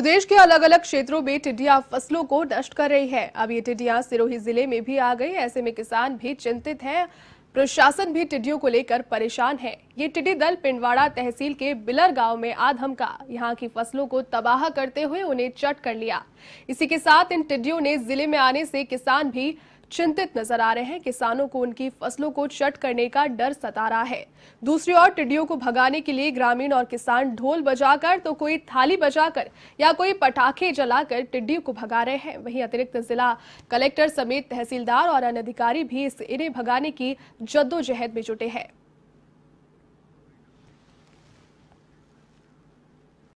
प्रदेश के अलग अलग क्षेत्रों में टिड्डियां फसलों को नष्ट कर रही है अब ये टिड्डियां सिरोही जिले में भी आ गई ऐसे में किसान भी चिंतित हैं प्रशासन भी टिड्डियों को लेकर परेशान है ये टिड्डी दल पिंडवाड़ा तहसील के बिलर गांव में आधम का यहाँ की फसलों को तबाह करते हुए उन्हें चट कर लिया इसी के साथ इन टिड्डियों ने जिले में आने से किसान भी चिंतित नजर आ रहे हैं किसानों को उनकी फसलों को चट करने का डर सता रहा है दूसरी ओर टिड्डियों को भगाने के लिए ग्रामीण और किसान ढोल बजाकर तो कोई थाली बजाकर या कोई पटाखे जलाकर टिड्डियों को भगा रहे हैं वहीं अतिरिक्त जिला कलेक्टर समेत तहसीलदार और अन्य अधिकारी भी इस इन्हें भगाने की जद्दोजहद में जुटे हैं